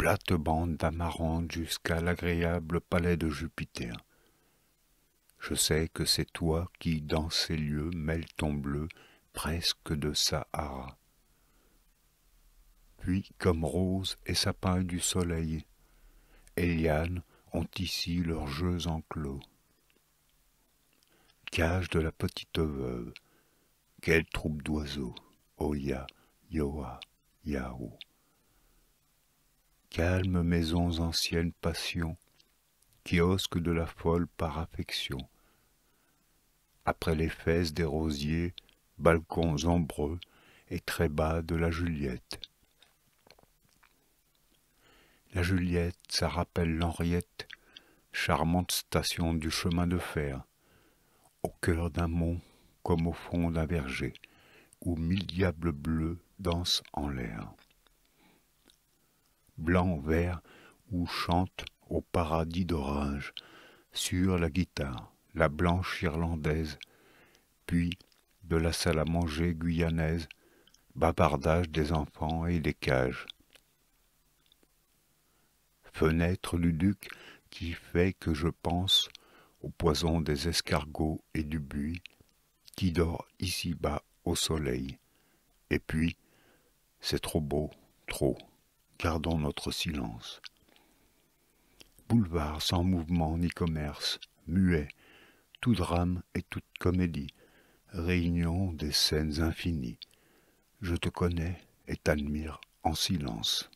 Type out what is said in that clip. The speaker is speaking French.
plate bande d'amarante jusqu'à l'agréable palais de Jupiter. Je sais que c'est toi qui, dans ces lieux, mêles ton bleu presque de Sahara. Puis, comme rose et sapin du soleil, Eliane ont ici leurs jeux enclos. Cage de la petite veuve, quelle troupe d'oiseaux, Oya, Yoa, Yahoo calmes maisons anciennes passions, kiosques de la folle par affection. Après les fesses des rosiers, balcons ombreux et très bas de la Juliette. La Juliette, ça rappelle l'Henriette, charmante station du chemin de fer, au cœur d'un mont comme au fond d'un verger, où mille diables bleus dansent en l'air blanc-vert ou chante au paradis d'orange, sur la guitare, la blanche irlandaise, puis de la salle à manger guyanaise, bavardage des enfants et des cages. Fenêtre du duc qui fait que je pense au poison des escargots et du buis, qui dort ici-bas au soleil. Et puis, c'est trop beau, trop gardons notre silence. Boulevard sans mouvement ni commerce, muet, tout drame et toute comédie, réunion des scènes infinies. Je te connais et t'admire en silence.